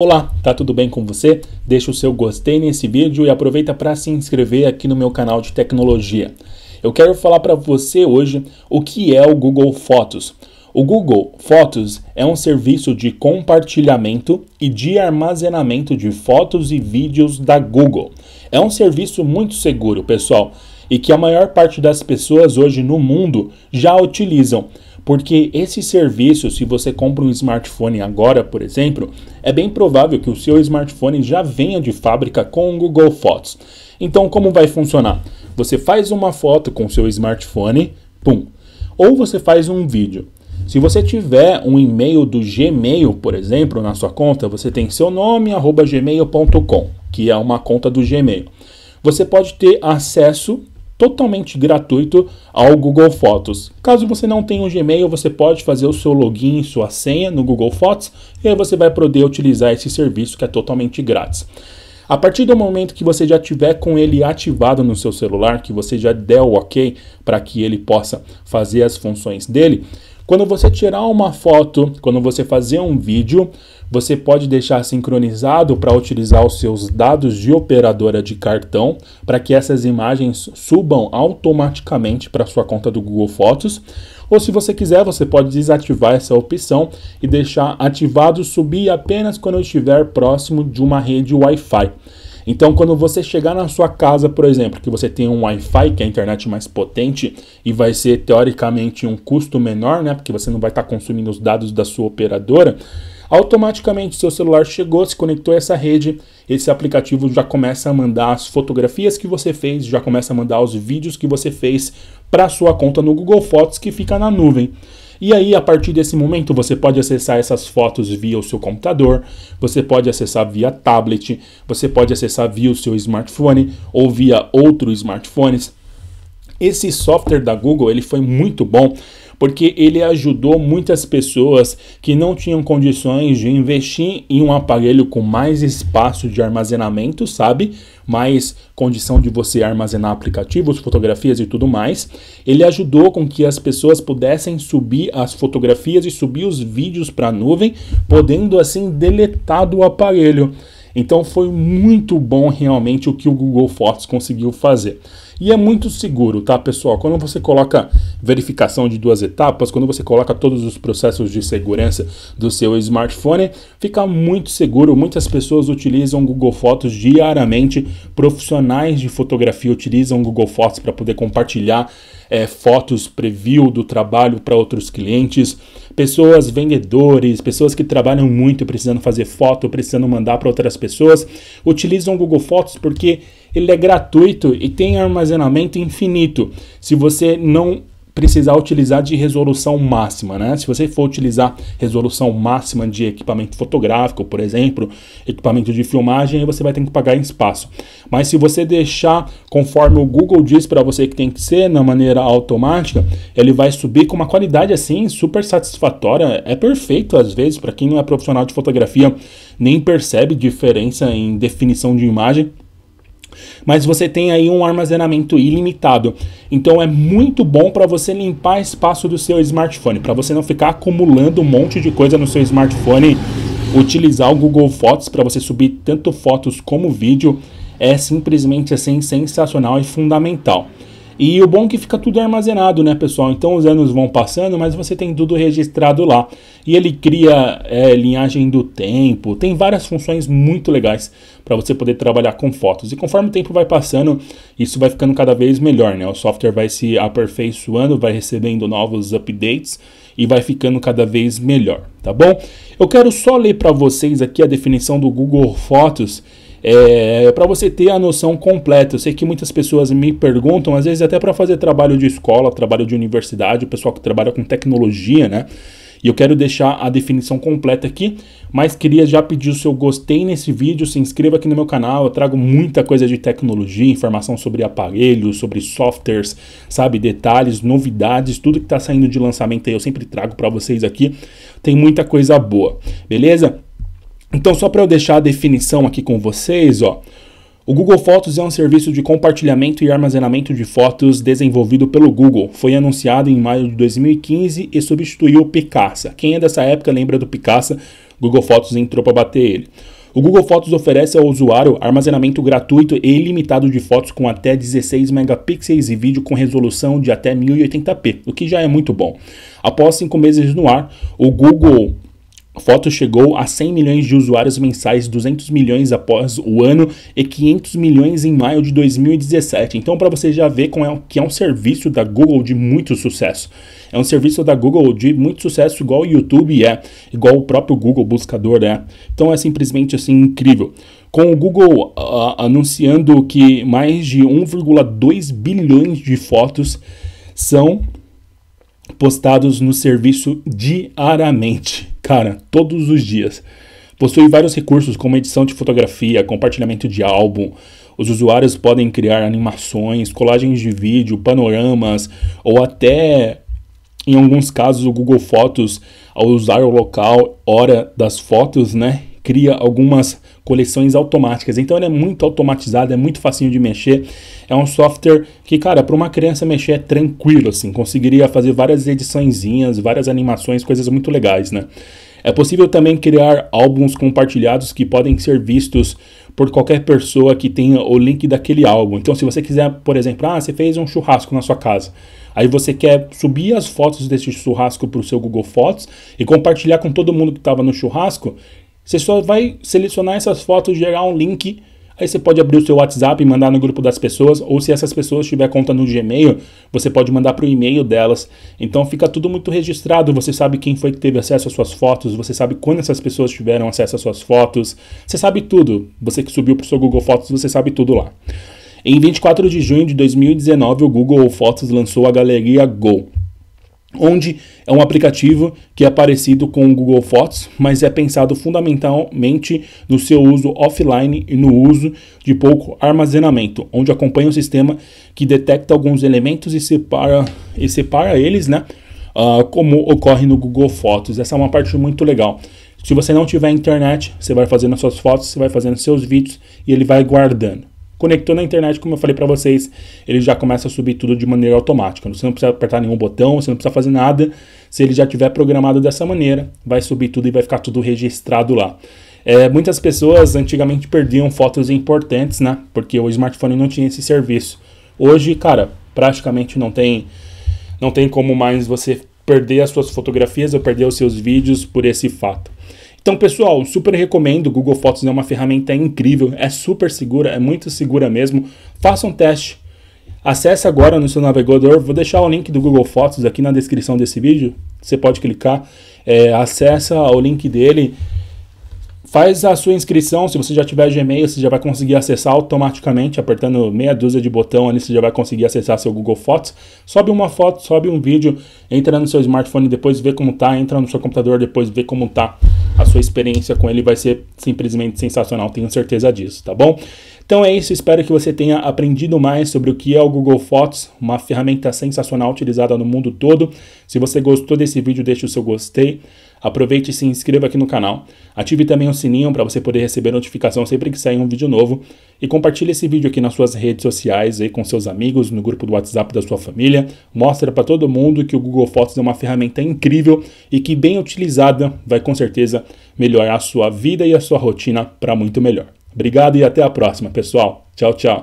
Olá, tá tudo bem com você? Deixa o seu gostei nesse vídeo e aproveita para se inscrever aqui no meu canal de tecnologia. Eu quero falar para você hoje o que é o Google Fotos. O Google Fotos é um serviço de compartilhamento e de armazenamento de fotos e vídeos da Google. É um serviço muito seguro, pessoal, e que a maior parte das pessoas hoje no mundo já utilizam. Porque esse serviço, se você compra um smartphone agora, por exemplo, é bem provável que o seu smartphone já venha de fábrica com o Google Fotos. Então, como vai funcionar? Você faz uma foto com o seu smartphone, pum. Ou você faz um vídeo. Se você tiver um e-mail do Gmail, por exemplo, na sua conta, você tem seu nome, gmail.com, que é uma conta do Gmail. Você pode ter acesso totalmente gratuito ao Google Fotos. Caso você não tenha um Gmail, você pode fazer o seu login e sua senha no Google Fotos e aí você vai poder utilizar esse serviço que é totalmente grátis. A partir do momento que você já tiver com ele ativado no seu celular, que você já der o OK para que ele possa fazer as funções dele, quando você tirar uma foto, quando você fazer um vídeo, você pode deixar sincronizado para utilizar os seus dados de operadora de cartão para que essas imagens subam automaticamente para sua conta do Google Fotos. Ou se você quiser, você pode desativar essa opção e deixar ativado subir apenas quando estiver próximo de uma rede Wi-Fi. Então, quando você chegar na sua casa, por exemplo, que você tem um Wi-Fi, que é a internet mais potente, e vai ser teoricamente um custo menor, né? Porque você não vai estar tá consumindo os dados da sua operadora. Automaticamente seu celular chegou, se conectou a essa rede, esse aplicativo já começa a mandar as fotografias que você fez, já começa a mandar os vídeos que você fez para sua conta no Google Fotos que fica na nuvem. E aí, a partir desse momento, você pode acessar essas fotos via o seu computador, você pode acessar via tablet, você pode acessar via o seu smartphone ou via outros smartphones. Esse software da Google ele foi muito bom porque ele ajudou muitas pessoas que não tinham condições de investir em um aparelho com mais espaço de armazenamento, sabe? mais condição de você armazenar aplicativos, fotografias e tudo mais. Ele ajudou com que as pessoas pudessem subir as fotografias e subir os vídeos para a nuvem, podendo assim deletar do aparelho. Então foi muito bom realmente o que o Google Fotos conseguiu fazer. E é muito seguro, tá, pessoal? Quando você coloca verificação de duas etapas, quando você coloca todos os processos de segurança do seu smartphone, fica muito seguro. Muitas pessoas utilizam Google Fotos diariamente, profissionais de fotografia utilizam Google Fotos para poder compartilhar é, fotos preview do trabalho para outros clientes, pessoas vendedores, pessoas que trabalham muito precisando fazer foto, precisando mandar para outras pessoas, utilizam Google Fotos porque ele é gratuito e tem armazenamento infinito. Se você não precisar utilizar de resolução máxima, né? Se você for utilizar resolução máxima de equipamento fotográfico, por exemplo, equipamento de filmagem, você vai ter que pagar em espaço. Mas se você deixar conforme o Google diz para você que tem que ser, na maneira automática, ele vai subir com uma qualidade assim super satisfatória, é perfeito às vezes para quem não é profissional de fotografia, nem percebe diferença em definição de imagem mas você tem aí um armazenamento ilimitado. Então é muito bom para você limpar espaço do seu smartphone, para você não ficar acumulando um monte de coisa no seu smartphone. Utilizar o Google Fotos para você subir tanto fotos como vídeo é simplesmente assim sensacional e fundamental. E o bom é que fica tudo armazenado, né, pessoal? Então os anos vão passando, mas você tem tudo registrado lá. E ele cria é, linhagem do tempo, tem várias funções muito legais para você poder trabalhar com fotos. E conforme o tempo vai passando, isso vai ficando cada vez melhor, né? O software vai se aperfeiçoando, vai recebendo novos updates e vai ficando cada vez melhor, tá bom? Eu quero só ler para vocês aqui a definição do Google Fotos é, é para você ter a noção completa, eu sei que muitas pessoas me perguntam, às vezes até para fazer trabalho de escola, trabalho de universidade, o pessoal que trabalha com tecnologia, né? E eu quero deixar a definição completa aqui, mas queria já pedir o seu gostei nesse vídeo, se inscreva aqui no meu canal, eu trago muita coisa de tecnologia, informação sobre aparelhos, sobre softwares, sabe, detalhes, novidades, tudo que está saindo de lançamento aí eu sempre trago para vocês aqui. Tem muita coisa boa, beleza? Então, só para eu deixar a definição aqui com vocês, ó. O Google Fotos é um serviço de compartilhamento e armazenamento de fotos desenvolvido pelo Google. Foi anunciado em maio de 2015 e substituiu o Picasa. Quem é dessa época lembra do Picasa? Google Fotos entrou para bater ele. O Google Fotos oferece ao usuário armazenamento gratuito e ilimitado de fotos com até 16 megapixels e vídeo com resolução de até 1080p, o que já é muito bom. Após cinco meses no ar, o Google a foto chegou a 100 milhões de usuários mensais, 200 milhões após o ano e 500 milhões em maio de 2017. Então, para você já ver como é que é um serviço da Google de muito sucesso. É um serviço da Google de muito sucesso, igual o YouTube é, igual o próprio Google Buscador é. Então, é simplesmente assim incrível com o Google uh, anunciando que mais de 1,2 bilhões de fotos são postados no serviço diariamente. Cara, todos os dias. Possui vários recursos como edição de fotografia, compartilhamento de álbum. Os usuários podem criar animações, colagens de vídeo, panoramas ou até, em alguns casos, o Google Fotos, ao usar o local, hora das fotos, né? cria algumas coleções automáticas. Então ele é muito automatizado, é muito facinho de mexer. É um software que, cara, para uma criança mexer é tranquilo, assim. Conseguiria fazer várias ediçõeszinhas, várias animações, coisas muito legais, né? É possível também criar álbuns compartilhados que podem ser vistos por qualquer pessoa que tenha o link daquele álbum. Então, se você quiser, por exemplo, ah, você fez um churrasco na sua casa. Aí você quer subir as fotos desse churrasco para o seu Google Fotos e compartilhar com todo mundo que estava no churrasco. Você só vai selecionar essas fotos, gerar um link. Aí você pode abrir o seu WhatsApp e mandar no grupo das pessoas, ou se essas pessoas tiver conta no Gmail, você pode mandar para o e-mail delas. Então fica tudo muito registrado, você sabe quem foi que teve acesso às suas fotos, você sabe quando essas pessoas tiveram acesso às suas fotos, você sabe tudo. Você que subiu para o seu Google Fotos, você sabe tudo lá. Em 24 de junho de 2019, o Google Fotos lançou a galeria Go onde é um aplicativo que é parecido com o Google Fotos, mas é pensado fundamentalmente no seu uso offline e no uso de pouco armazenamento, onde acompanha um sistema que detecta alguns elementos e separa, e separa eles, né? Uh, como ocorre no Google Fotos. Essa é uma parte muito legal. Se você não tiver internet, você vai fazendo as suas fotos, você vai fazendo seus vídeos e ele vai guardando. Conectou na internet, como eu falei para vocês, ele já começa a subir tudo de maneira automática. Você não precisa apertar nenhum botão, você não precisa fazer nada. Se ele já tiver programado dessa maneira, vai subir tudo e vai ficar tudo registrado lá. É, muitas pessoas antigamente perdiam fotos importantes, né? Porque o smartphone não tinha esse serviço. Hoje, cara, praticamente não tem, não tem como mais você perder as suas fotografias ou perder os seus vídeos por esse fato. Então, pessoal, super recomendo. Google Fotos é uma ferramenta incrível, é super segura, é muito segura mesmo. Faça um teste. Acesse agora no seu navegador. Vou deixar o link do Google Fotos aqui na descrição desse vídeo. Você pode clicar, é, acessa o link dele Faz a sua inscrição, se você já tiver Gmail, você já vai conseguir acessar automaticamente, apertando meia dúzia de botão ali, você já vai conseguir acessar seu Google Fotos. Sobe uma foto, sobe um vídeo, entra no seu smartphone, depois vê como tá, entra no seu computador, depois vê como tá. A sua experiência com ele vai ser simplesmente sensacional, tenho certeza disso, tá bom? Então é isso, espero que você tenha aprendido mais sobre o que é o Google Fotos, uma ferramenta sensacional utilizada no mundo todo. Se você gostou desse vídeo, deixe o seu gostei. Aproveite e se inscreva aqui no canal. Ative também o sininho para você poder receber notificação sempre que sair um vídeo novo. E compartilhe esse vídeo aqui nas suas redes sociais, aí com seus amigos, no grupo do WhatsApp da sua família. Mostra para todo mundo que o Google Fotos é uma ferramenta incrível e que, bem utilizada, vai com certeza melhorar a sua vida e a sua rotina para muito melhor. Obrigado e até a próxima, pessoal. Tchau, tchau.